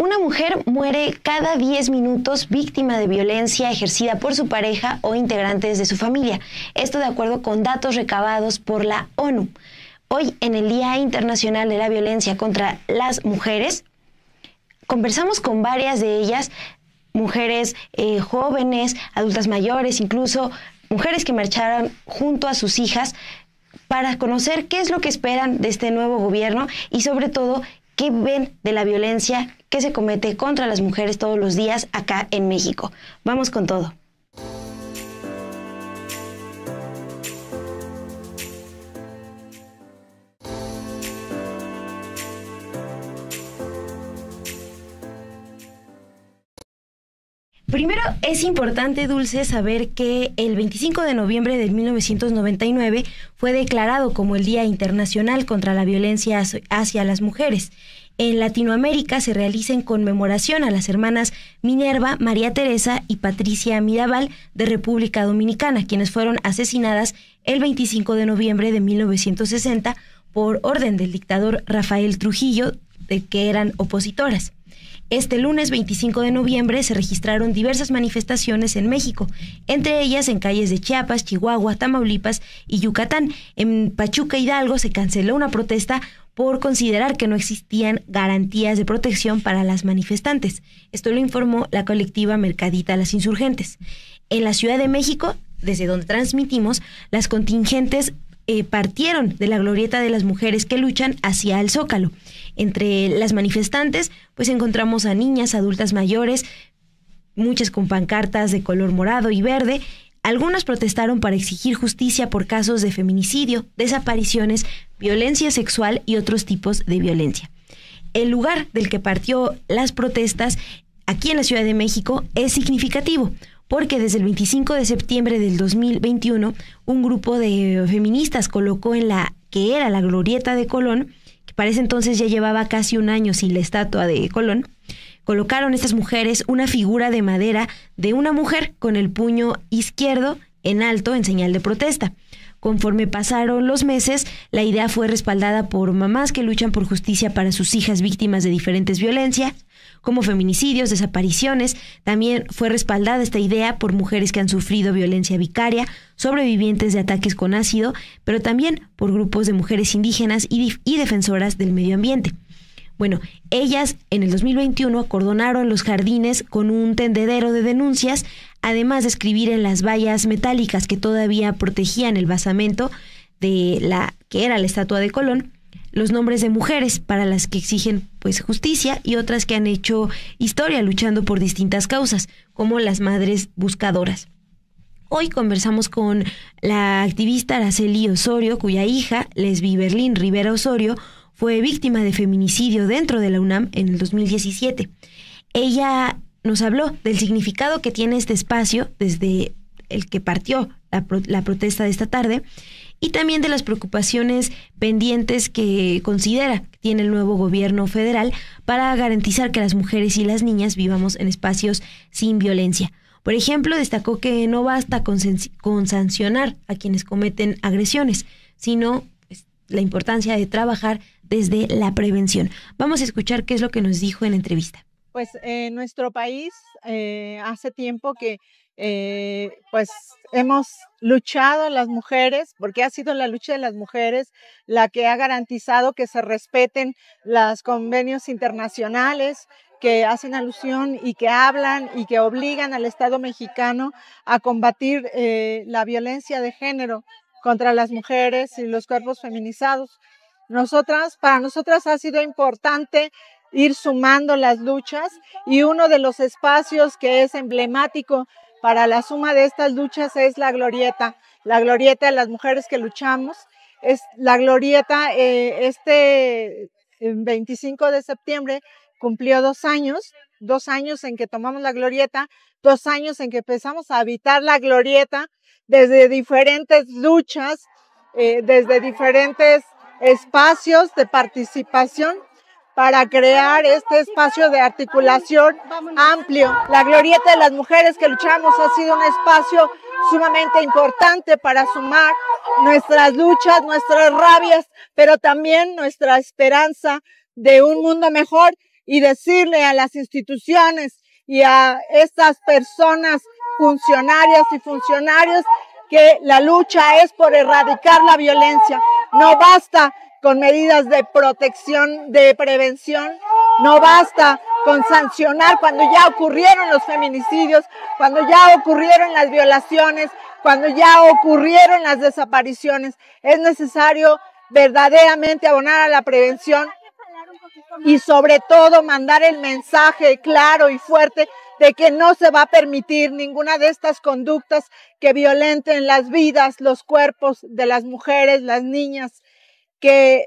Una mujer muere cada 10 minutos víctima de violencia ejercida por su pareja o integrantes de su familia. Esto de acuerdo con datos recabados por la ONU. Hoy, en el Día Internacional de la Violencia contra las Mujeres, conversamos con varias de ellas, mujeres eh, jóvenes, adultas mayores, incluso mujeres que marcharon junto a sus hijas para conocer qué es lo que esperan de este nuevo gobierno y sobre todo qué ven de la violencia que se comete contra las mujeres todos los días acá en México. Vamos con todo. Primero, es importante, Dulce, saber que el 25 de noviembre de 1999 fue declarado como el Día Internacional contra la Violencia hacia las Mujeres en Latinoamérica se realiza en conmemoración a las hermanas Minerva, María Teresa y Patricia Mirabal de República Dominicana, quienes fueron asesinadas el 25 de noviembre de 1960 por orden del dictador Rafael Trujillo, de que eran opositoras. Este lunes 25 de noviembre se registraron diversas manifestaciones en México, entre ellas en calles de Chiapas, Chihuahua, Tamaulipas y Yucatán. En Pachuca Hidalgo se canceló una protesta por considerar que no existían garantías de protección para las manifestantes. Esto lo informó la colectiva Mercadita Las Insurgentes. En la Ciudad de México, desde donde transmitimos, las contingentes eh, partieron de la glorieta de las mujeres que luchan hacia el zócalo. Entre las manifestantes, pues encontramos a niñas, adultas mayores, muchas con pancartas de color morado y verde. Algunas protestaron para exigir justicia por casos de feminicidio, desapariciones, violencia sexual y otros tipos de violencia. El lugar del que partió las protestas aquí en la Ciudad de México es significativo porque desde el 25 de septiembre del 2021 un grupo de feministas colocó en la que era la glorieta de Colón, que para ese entonces ya llevaba casi un año sin la estatua de Colón, colocaron estas mujeres una figura de madera de una mujer con el puño izquierdo en alto en señal de protesta. Conforme pasaron los meses, la idea fue respaldada por mamás que luchan por justicia para sus hijas víctimas de diferentes violencias como feminicidios, desapariciones. También fue respaldada esta idea por mujeres que han sufrido violencia vicaria, sobrevivientes de ataques con ácido, pero también por grupos de mujeres indígenas y, defensoras del medio ambiente. Bueno, ellas en el 2021 acordonaron los jardines con un tendedero de denuncias, además de escribir en las vallas metálicas que todavía protegían el basamento de la que era la estatua de Colón, los nombres de mujeres para las que exigen pues justicia y otras que han hecho historia luchando por distintas causas, como las madres buscadoras. Hoy conversamos con la activista Araceli Osorio, cuya hija, Lesbi Berlín Rivera Osorio, fue víctima de feminicidio dentro de la UNAM en el 2017. Ella nos habló del significado que tiene este espacio desde el que partió la protesta de esta tarde y también de las preocupaciones pendientes que considera que tiene el nuevo gobierno federal para garantizar que las mujeres y las niñas vivamos en espacios sin violencia. Por ejemplo, destacó que no basta con, sancionar a quienes cometen agresiones, sino pues, la importancia de trabajar desde la prevención. Vamos a escuchar qué es lo que nos dijo en la entrevista. Pues nuestro país eh, hace tiempo que eh, pues hemos luchado las mujeres, porque ha sido la lucha de las mujeres la que ha garantizado que se respeten los convenios internacionales que hacen alusión y que hablan y que obligan al Estado mexicano a combatir eh, la violencia de género contra las mujeres y los cuerpos feminizados. Nosotras, para nosotras ha sido importante ir sumando las luchas y uno de los espacios que es emblemático para la suma de estas luchas es la glorieta, la glorieta de las mujeres que luchamos. Es la glorieta, eh, este 25 eh, de septiembre cumplió dos años, dos años en que tomamos la glorieta, dos años en que empezamos a habitar la glorieta desde diferentes luchas, eh, desde diferentes espacios de participación para crear este espacio de articulación amplio. La glorieta de las mujeres que luchamos ha sido un espacio sumamente importante para sumar nuestras luchas, nuestras rabias, pero también nuestra esperanza de un mundo mejor y decirle a las instituciones y a estas personas funcionarias y funcionarios que la lucha es por erradicar la violencia. No basta con medidas de protección, de prevención. No basta con sancionar cuando ya ocurrieron los feminicidios, cuando ya ocurrieron las violaciones, cuando ya ocurrieron las desapariciones. Es necesario verdaderamente abonar a la prevención y sobre todo mandar el mensaje claro y fuerte de que no se va a permitir ninguna de estas conductas que violenten las vidas, los cuerpos de las mujeres, las niñas, que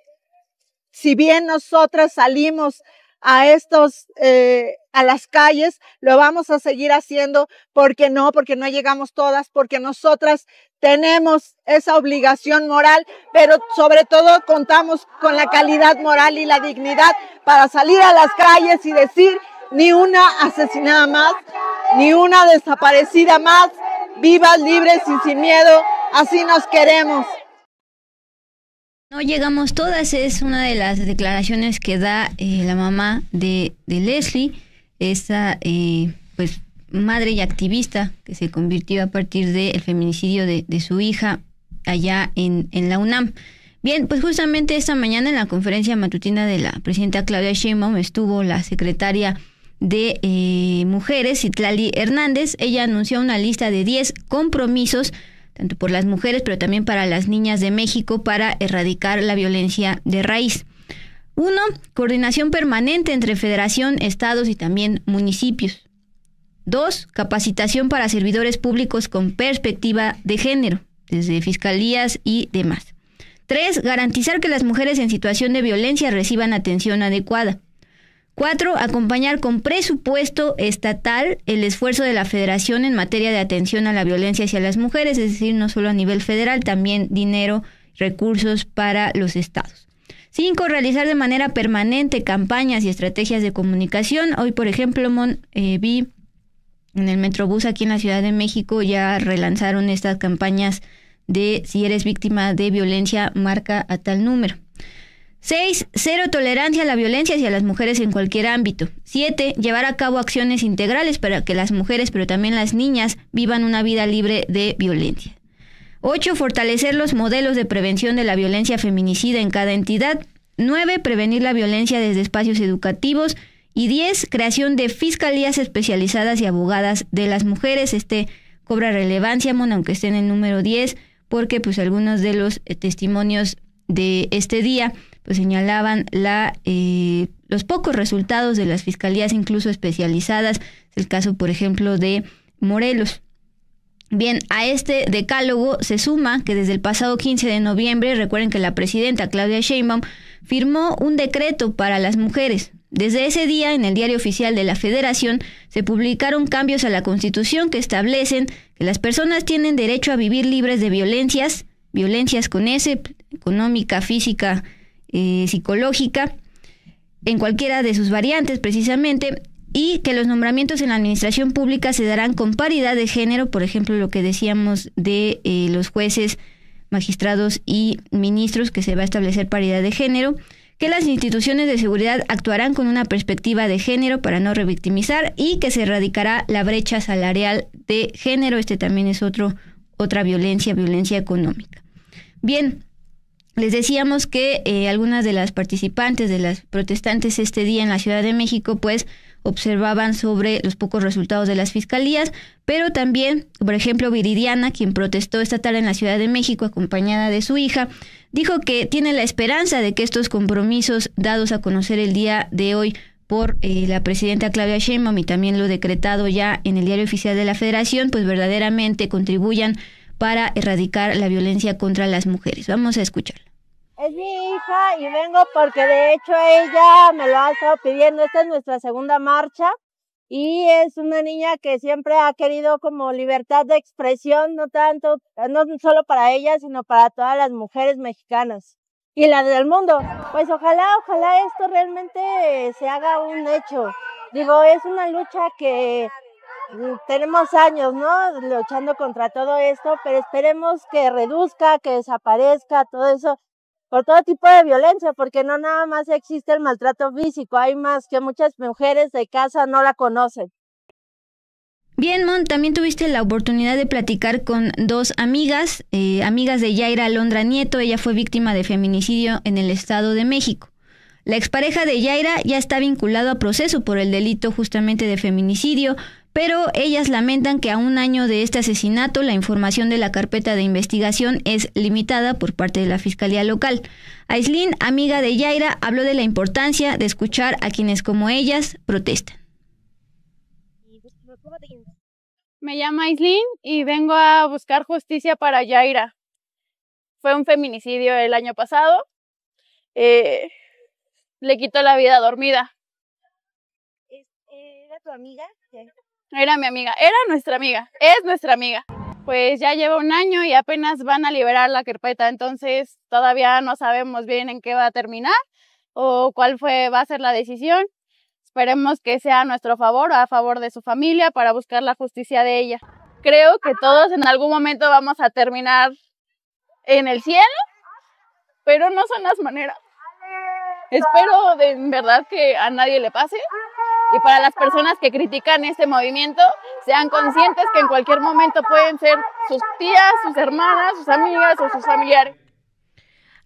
si bien nosotras salimos a estos, eh, a las calles, lo vamos a seguir haciendo, porque no, porque no llegamos todas, porque nosotras tenemos esa obligación moral, pero sobre todo contamos con la calidad moral y la dignidad para salir a las calles y decir, ni una asesinada más, ni una desaparecida más, vivas, libres y sin miedo, así nos queremos. No llegamos todas, es una de las declaraciones que da eh, la mamá de, de Leslie, esa eh, pues madre y activista que se convirtió a partir del feminicidio de, su hija allá en, la UNAM. Bien, pues justamente esta mañana en la conferencia matutina de la presidenta Claudia Sheinbaum estuvo la secretaria de eh, Mujeres, Itlali Hernández. Ella anunció una lista de 10 compromisos tanto por las mujeres, pero también para las niñas de México, para erradicar la violencia de raíz. Uno, Coordinación permanente entre federación, estados y también municipios. Dos, Capacitación para servidores públicos con perspectiva de género, desde fiscalías y demás. Tres, Garantizar que las mujeres en situación de violencia reciban atención adecuada. Cuatro, acompañar con presupuesto estatal el esfuerzo de la federación en materia de atención a la violencia hacia las mujeres, es decir, no solo a nivel federal, también dinero, recursos para los estados. Cinco, realizar de manera permanente campañas y estrategias de comunicación. Hoy, por ejemplo, eh, vi en el Metrobús aquí en la Ciudad de México ya relanzaron estas campañas de si eres víctima de violencia, marca a tal número. 6. Cero tolerancia a la violencia hacia las mujeres en cualquier ámbito. 7. Llevar a cabo acciones integrales para que las mujeres, pero también las niñas, vivan una vida libre de violencia. 8. Fortalecer los modelos de prevención de la violencia feminicida en cada entidad. 9. Prevenir la violencia desde espacios educativos. Y 10. Creación de fiscalías especializadas y abogadas de las mujeres. Este cobra relevancia, aunque esté en el número 10, porque pues algunos de los testimonios de este día pues señalaban la, eh, los pocos resultados de las fiscalías incluso especializadas, el caso por ejemplo de Morelos. Bien, a este decálogo se suma que desde el pasado 15 de noviembre, recuerden que la presidenta Claudia Sheinbaum firmó un decreto para las mujeres. Desde ese día, en el diario oficial de la Federación, se publicaron cambios a la Constitución que establecen que las personas tienen derecho a vivir libres de violencias, violencias con ese, económica, física, eh, psicológica, en cualquiera de sus variantes precisamente, y que los nombramientos en la administración pública se darán con paridad de género, por ejemplo, lo que decíamos de eh, los jueces, magistrados y ministros, que se va a establecer paridad de género, que las instituciones de seguridad actuarán con una perspectiva de género para no revictimizar y que se erradicará la brecha salarial de género. Este también es otro, otra violencia, violencia económica. Bien, les decíamos que eh, algunas de las participantes, de las protestantes este día en la Ciudad de México, pues observaban sobre los pocos resultados de las fiscalías, pero también, por ejemplo, Viridiana, quien protestó esta tarde en la Ciudad de México acompañada de su hija, dijo que tiene la esperanza de que estos compromisos dados a conocer el día de hoy por eh, la presidenta Claudia Sheinbaum y también lo decretado ya en el diario oficial de la Federación, pues verdaderamente contribuyan para erradicar la violencia contra las mujeres. Vamos a escucharla. Es mi hija y vengo porque de hecho ella me lo ha estado pidiendo. Esta es nuestra segunda marcha y es una niña que siempre ha querido como libertad de expresión, no tanto, no solo para ella, sino para todas las mujeres mexicanas y las del mundo. Pues ojalá, ojalá esto realmente se haga un hecho. Digo, es una lucha que Mm, tenemos años, ¿no? Luchando contra todo esto, pero esperemos que reduzca, que desaparezca todo eso, por todo tipo de violencia, porque no nada más existe el maltrato físico, hay más que muchas mujeres de casa no la conocen. Bien, Mon, también tuviste la oportunidad de platicar con dos amigas, eh, amigas de Yaira Alondra Nieto, ella fue víctima de feminicidio en el Estado de México. La expareja de Yaira ya está vinculado a proceso por el delito justamente de feminicidio, pero ellas lamentan que a un año de este asesinato la información de la carpeta de investigación es limitada por parte de la Fiscalía Local. Aislin, amiga de Yaira, habló de la importancia de escuchar a quienes como ellas protestan. Me llamo Aislin y vengo a buscar justicia para Yaira. Fue un feminicidio el año pasado. Eh, le quitó la vida dormida. Eh, ¿Era tu amiga? Era mi amiga, era nuestra amiga, es nuestra amiga. Pues ya lleva un año y apenas van a liberar la carpeta, entonces todavía no sabemos bien en qué va a terminar o cuál fue, va a ser la decisión. Esperemos que sea a nuestro favor o a favor de su familia para buscar la justicia de ella. Creo que todos en algún momento vamos a terminar en el cielo, pero no son las maneras. Espero de verdad que a nadie le pase. Y para las personas que critican este movimiento, sean conscientes que en cualquier momento pueden ser sus tías, sus hermanas, sus amigas o sus familiares.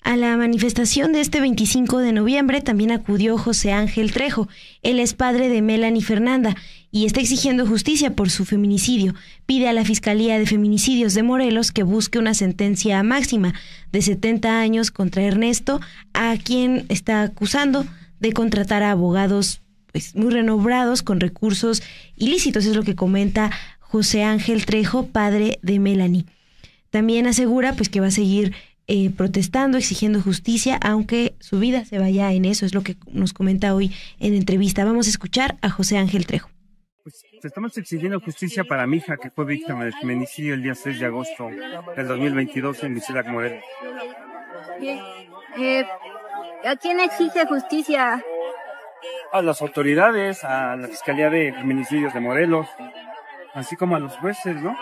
A la manifestación de este 25 de noviembre también acudió José Ángel Trejo. Él es padre de Melanie Fernanda y está exigiendo justicia por su feminicidio. Pide a la Fiscalía de Feminicidios de Morelos que busque una sentencia máxima de 70 años contra Ernesto, a quien está acusando de contratar a abogados pues, muy renombrados, con recursos ilícitos, es lo que comenta José Ángel Trejo, padre de Melanie. También asegura pues que va a seguir eh, protestando, exigiendo justicia, aunque su vida se vaya en eso, es lo que nos comenta hoy en entrevista. Vamos a escuchar a José Ángel Trejo. Pues, estamos exigiendo justicia para mi hija que fue víctima del feminicidio el día 6 de agosto del 2022 en Misilac como él ¿A quién exige justicia? a las autoridades, a la Fiscalía de Feminicidios de Morelos, así como a los jueces, ¿no?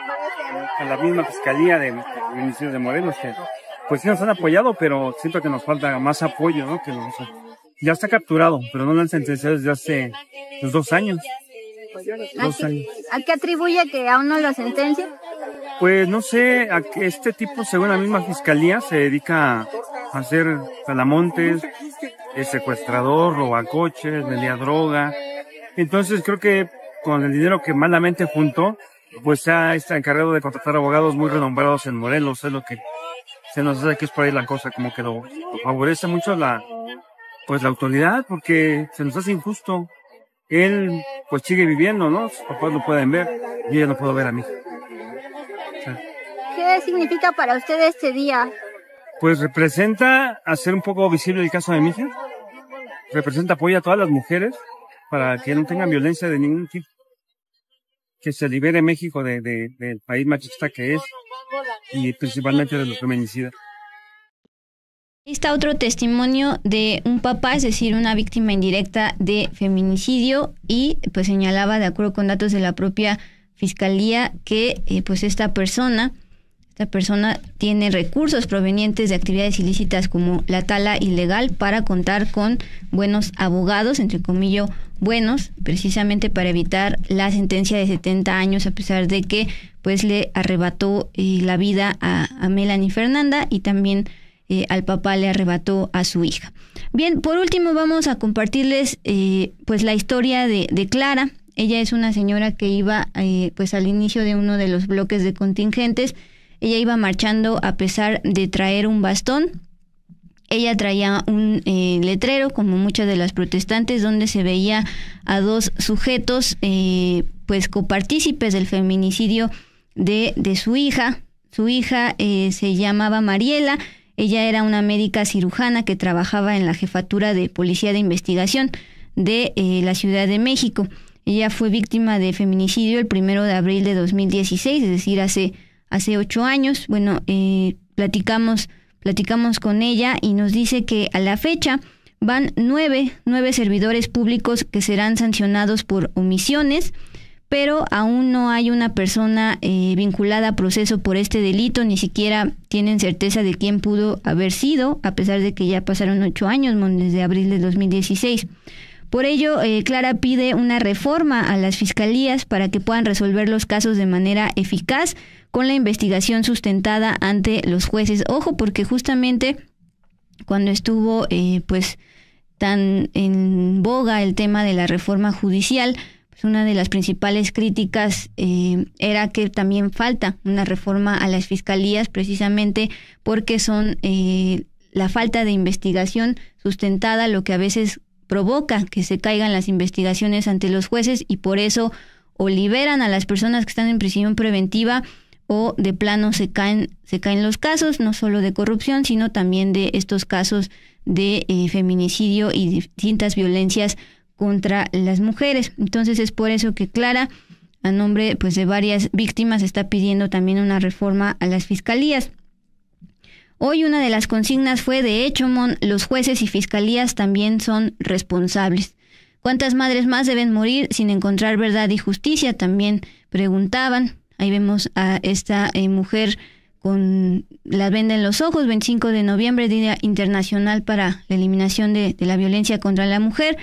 A la misma Fiscalía de Feminicidios de Morelos, que pues sí nos han apoyado, pero siento que nos falta más apoyo, ¿no? Que ya está capturado, pero no lo han sentenciado desde hace pues, dos años. ¿A qué atribuye que aún no lo sentencia? Pues no sé, a que este tipo, según la misma fiscalía, se dedica a hacer calamontes, es secuestrador, roba coches, vendía droga. Entonces creo que con el dinero que malamente juntó, pues ya está encargado de contratar abogados muy renombrados en Morelos, es lo que se nos hace que es por ahí la cosa, como que lo, favorece mucho la, pues la autoridad, porque se nos hace injusto. Él, pues sigue viviendo, ¿no? Sus papás lo pueden ver, y ella no puedo ver a mí. ¿Qué significa para usted este día? Pues representa hacer un poco visible el caso de mi hija representa apoyo a todas las mujeres para que no tengan violencia de ningún tipo. Que se libere México del país machista que es y principalmente de los feminicidas. Está otro testimonio de un papá, es decir, una víctima indirecta de feminicidio y pues señalaba, de acuerdo con datos de la propia fiscalía, que eh, pues esta persona esta persona tiene recursos provenientes de actividades ilícitas como la tala ilegal para contar con buenos abogados, entre comillas, buenos, precisamente para evitar la sentencia de 70 años, a pesar de que pues le arrebató eh, la vida a, Melanie Fernanda y también eh, al papá le arrebató a su hija. Bien, por último vamos a compartirles eh, pues la historia de, de Clara. Ella es una señora que iba pues al inicio de uno de los bloques de contingentes ella iba marchando a pesar de traer un bastón. Ella traía un eh, letrero, como muchas de las protestantes, donde se veía a dos sujetos, eh, pues copartícipes del feminicidio de, de su hija. Su hija eh, se llamaba Mariela. Ella era una médica cirujana que trabajaba en la jefatura de policía de investigación de eh, la Ciudad de México. Ella fue víctima de feminicidio el primero de abril de 2016, es decir, hace hace ocho años. Bueno, eh, platicamos, platicamos con ella y nos dice que a la fecha van nueve, nueve servidores públicos que serán sancionados por omisiones, pero aún no hay una persona eh, vinculada a proceso por este delito, ni siquiera tienen certeza de quién pudo haber sido, a pesar de que ya pasaron ocho años, desde abril de 2016. Por ello, eh, Clara pide una reforma a las fiscalías para que puedan resolver los casos de manera eficaz con la investigación sustentada ante los jueces. Ojo, porque justamente cuando estuvo eh, pues tan en boga el tema de la reforma judicial, pues una de las principales críticas eh, era que también falta una reforma a las fiscalías precisamente porque son la falta de investigación sustentada, lo que a veces provoca que se caigan las investigaciones ante los jueces y por eso o liberan a las personas que están en prisión preventiva o de plano se caen, se caen los casos, no solo de corrupción, sino también de estos casos de eh, feminicidio y distintas violencias contra las mujeres. Entonces es por eso que Clara, a nombre pues, de varias víctimas, está pidiendo también una reforma a las fiscalías. Hoy una de las consignas fue, de hecho, los jueces y fiscalías también son responsables. ¿Cuántas madres más deben morir sin encontrar verdad y justicia? También preguntaban. Ahí vemos a esta eh, mujer con la venda en los ojos, 25 de noviembre, Día Internacional para la Eliminación de la Violencia contra la Mujer.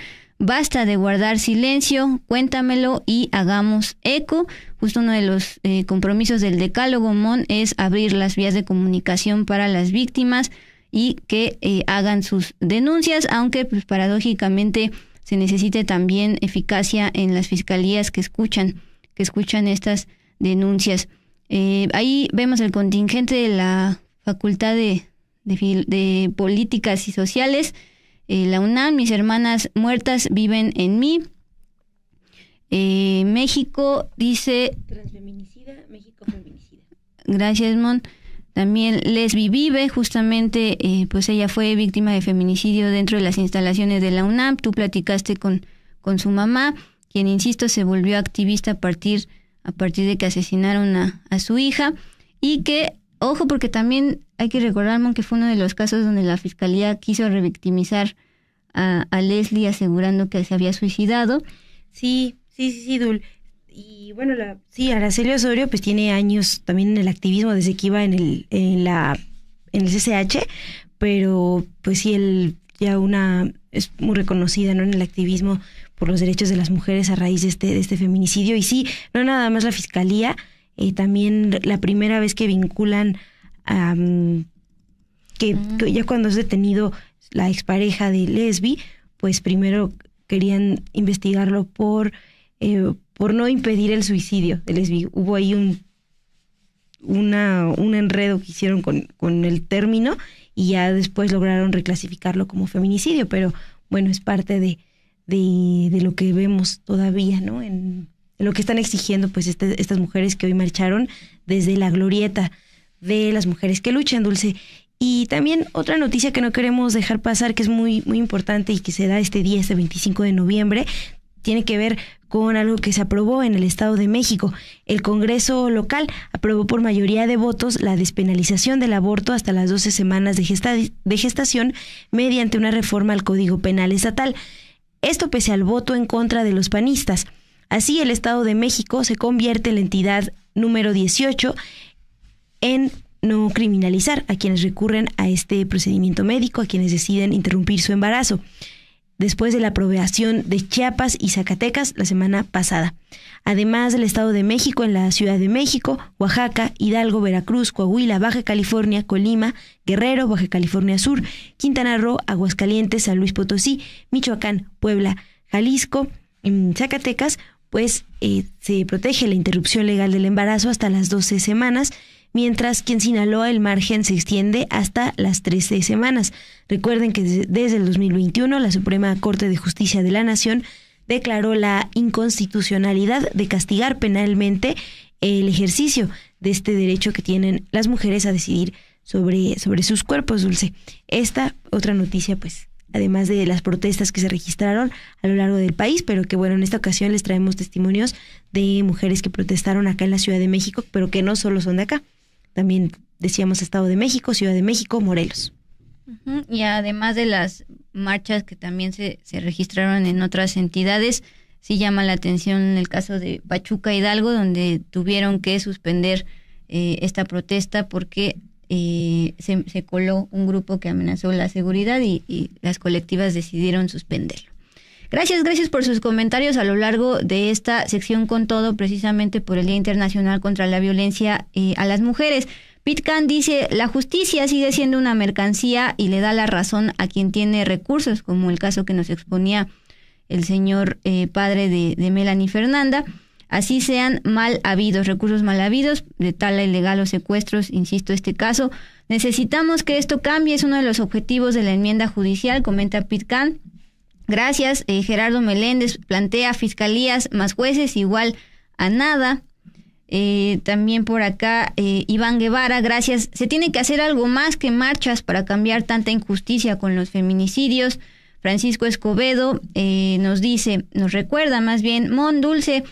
Basta de guardar silencio, cuéntamelo y hagamos eco. Justo uno de los eh, compromisos del decálogo MON es abrir las vías de comunicación para las víctimas y que eh, hagan sus denuncias, aunque pues, paradójicamente se necesite también eficacia en las fiscalías que escuchan, que escuchan estas denuncias. Eh, ahí vemos el contingente de la Facultad de Políticas y Sociales eh, la UNAM, mis hermanas muertas viven en mí. Eh, México dice... Transfeminicida, México feminicida. Gracias, Mon. También Lesbi Vive, justamente, eh, pues ella fue víctima de feminicidio dentro de las instalaciones de la UNAM. Tú platicaste con, con su mamá, quien, insisto, se volvió activista a partir, a partir de que asesinaron a, a su hija y que Ojo, porque también hay que recordar, Mon, que fue uno de los casos donde la fiscalía quiso revictimizar a, Leslie asegurando que se había suicidado. Sí, sí, sí, sí, Dul. Y bueno, la, sí, Araceli Osorio pues tiene años también en el activismo desde que iba en el, en la, en el CCH, pero pues sí, él ya una, es muy reconocida ¿no? en el activismo por los derechos de las mujeres a raíz este, de este feminicidio. Y sí, no nada más la fiscalía, también la primera vez que vinculan que, ya cuando es detenido la expareja de Lesbi, pues primero querían investigarlo por, eh, por no impedir el suicidio de Lesbi. Hubo ahí un, una, un enredo que hicieron con, con el término y ya después lograron reclasificarlo como feminicidio, pero bueno, es parte de, de, de, lo que vemos todavía, ¿no? En, lo que están exigiendo pues este, estas mujeres que hoy marcharon desde la glorieta de las mujeres que luchan, Dulce. Y también otra noticia que no queremos dejar pasar, que es muy, muy importante y que se da este día, este 25 de noviembre, tiene que ver con algo que se aprobó en el Estado de México. El Congreso local aprobó por mayoría de votos la despenalización del aborto hasta las 12 semanas de gestación mediante una reforma al Código Penal Estatal. Esto pese al voto en contra de los panistas. Así, el Estado de México se convierte en la entidad número 18 en no criminalizar a quienes recurren a este procedimiento médico, a quienes deciden interrumpir su embarazo, después de la aprobación de Chiapas y Zacatecas la semana pasada. Además del Estado de México, en la Ciudad de México, Oaxaca, Hidalgo, Veracruz, Coahuila, Baja California, Colima, Guerrero, Baja California Sur, Quintana Roo, Aguascalientes, San Luis Potosí, Michoacán, Puebla, Jalisco, mm, Zacatecas, pues eh, se protege la interrupción legal del embarazo hasta las 12 semanas, mientras que en Sinaloa el margen se extiende hasta las 13 semanas. Recuerden que desde el 2021 la Suprema Corte de Justicia de la Nación declaró la inconstitucionalidad de castigar penalmente el ejercicio de este derecho que tienen las mujeres a decidir sobre, sobre sus cuerpos, Dulce. Esta otra noticia, pues, además de las protestas que se registraron a lo largo del país, pero que bueno, en esta ocasión les traemos testimonios de mujeres que protestaron acá en la Ciudad de México, pero que no solo son de acá, también decíamos Estado de México, Ciudad de México, Morelos. Y además de las marchas que también se, se registraron en otras entidades, sí llama la atención el caso de Pachuca Hidalgo, donde tuvieron que suspender eh, esta protesta porque eh, se, coló un grupo que amenazó la seguridad y, las colectivas decidieron suspenderlo. Gracias, gracias por sus comentarios a lo largo de esta sección con todo, precisamente por el Día Internacional contra la Violencia eh, a las Mujeres. Pitcan dice, la justicia sigue siendo una mercancía y le da la razón a quien tiene recursos, como el caso que nos exponía el señor eh, padre de Melanie Fernanda así sean mal habidos, recursos mal habidos, de tala ilegal o secuestros, insisto, este caso. Necesitamos que esto cambie, es uno de los objetivos de la enmienda judicial, comenta Pitcan. Gracias, eh, Gerardo Meléndez plantea fiscalías más jueces igual a nada. Eh, también por acá, eh, Iván Guevara, gracias. Se tiene que hacer algo más que marchas para cambiar tanta injusticia con los feminicidios. Francisco Escobedo nos dice, nos recuerda más bien, Mon Dulce,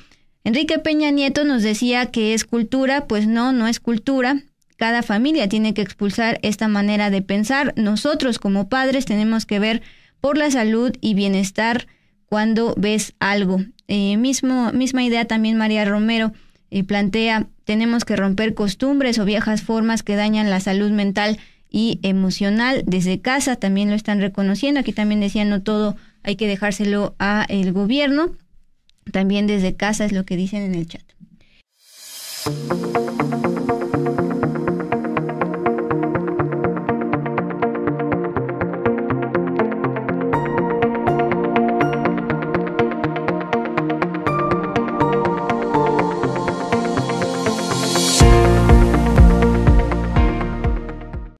Enrique Peña Nieto nos decía que es cultura, pues no, no es cultura. Cada familia tiene que expulsar esta manera de pensar. Nosotros como padres tenemos que ver por la salud y bienestar cuando ves algo. Eh, mismo, misma idea también María Romero eh, plantea, tenemos que romper costumbres o viejas formas que dañan la salud mental y emocional desde casa, también lo están reconociendo. Aquí también decían, no todo hay que dejárselo al gobierno. También desde casa es lo que dicen en el chat.